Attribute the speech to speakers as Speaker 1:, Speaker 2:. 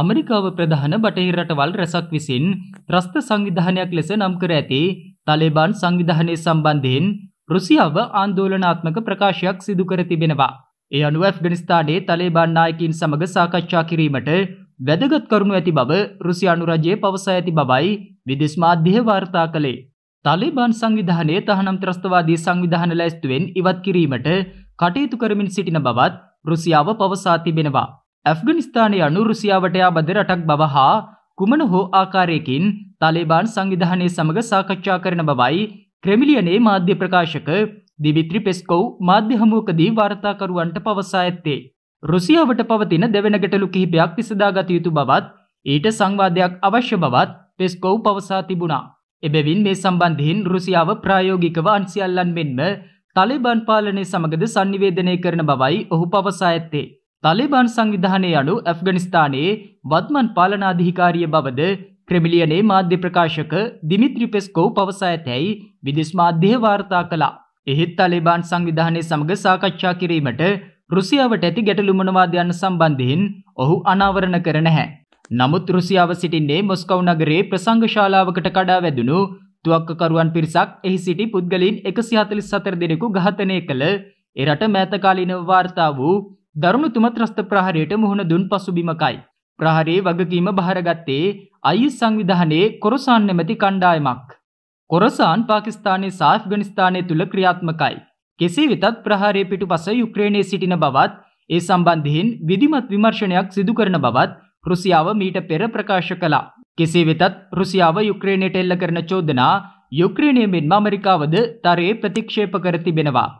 Speaker 1: අමරිකාව ප්‍රධාන බටහිර රටවල් රැසක් විසින් ත්‍රස්ත සංවිධානයක් ලෙස නම් කර ඇති තලෙබාන් සංවිධානය සම්බන්ධයෙන් රුසියාව ආන්දෝලනාත්මක ප්‍රකාශයක් සිදු කර තිබෙනවා. ඒ අනුව ඇෆ්ගනිස්ථානයේ තලෙබාන් නායකින් සමග සාකච්ඡා කිරීමට වැදගත් කරුණු ඇති බව රුසි අනුරජයේ පවසා ඇති බවයි විදෙස් මාධ්‍ය වාර්තා කළේ. තලෙබාන් සංවිධානයේ තහනම් ත්‍රස්තවාදී සංවිධාන ලැස්තුවෙන් ඉවත් කිරීමට කටයුතු කරමින් සිටින බවත් රුසියාව පවසා තිබෙනවා. ඇෆ්ගනිස්ථානය අනු රුසියාවට යා බද රටක් බව හා කුමන හෝ ආකාරයකින් තලේබාන් සංවිධානය සමඟ සාකච්ඡා කරන බවයි ක්‍රමිලියනේ මාධ්‍ය ප්‍රකාශක දිවිත්‍රි පෙස්කෝව් මාධ්‍ය හමුවකදී වාර්තාකරුවන්ට පවසා ඇත්තේ. රුසියාවට පවතින දෙවන ගැටලු කිහිපයක් විසදාගත යුතු බවත් ඊට සංවාදයක් අවශ්‍ය බවත් පෙස්කෝව් පවසා තිබුණා. එබැවින් මේ සම්බන්ධයෙන් රුසියාව ප්‍රායෝගිකව අන්සිියල්ලන් මෙන්ම තලේබන් පාලනය සමගද සංනිවේදනය කරන බවයි ඔහු පවසා ඇත්තේ. තලිබන් සංවිධානය යනු ඇෆ්ගනිස්ථානයේ වත්මන් පාලනාධිකාරිය බවද ක්‍රමිලියනේ මාධ්‍ය ප්‍රකාශක දිමිත්‍රි පෙස්කෝ පවසා ඇතැයි විදෙස් මාධ්‍යය වාර්තා කළා. එහෙත් තලිබාන් සංවිධානය සමග සාකච්ඡා කිරීමට රුසියාවට ඇති ගැටලු මොනවාද යන්න සම්බන්ධයෙන් ඔහු අනාවරණ කර නැහැ. නමුත් රුසියාව සිටින්නේ මොස්කව් නගරයේ ප්‍රසංග ශාලාවකට කඩා වැදුණු තුවක්කකරුවන් පිරිසක් එහි සිටි පුද්ගලයින් 144 දෙනෙකු ඝාතනය කළ එරට මෑතකාලීනව වාර්තා වූ දරුණු තුමත්‍රස්ත ප්‍රහාරයට මුහුණ දුන් පසුබිමකයි. ප්‍රහාරයේ වගකීම බහරගත්තේ අයිස් සංවිධානයේ කොරසාන් නැමැති කණ්ඩායමක්. කොරසාන් පාකිස්තානයේ සහ අෆ්ගනිස්තානයේ තුල ක්‍රියාත්මකයි. කෙසේ වෙතත් ප්‍රහාරයේ පිටුපස යුක්‍රේනයේ සිටින බවත් ඒ සම්බන්ධයෙන් විධිමත් විමර්ශනයක් සිදු කරන බවත් රුසියාව මීට පෙර ප්‍රකාශ කළා. කෙසේ වෙතත් රුසියාව යුක්‍රේනයට එල්ල කරන චෝදනා යුක්‍රේනය මෙන්ම ඇමරිකාවද තරයේ ප්‍රතික්ෂේප කර තිබෙනවා.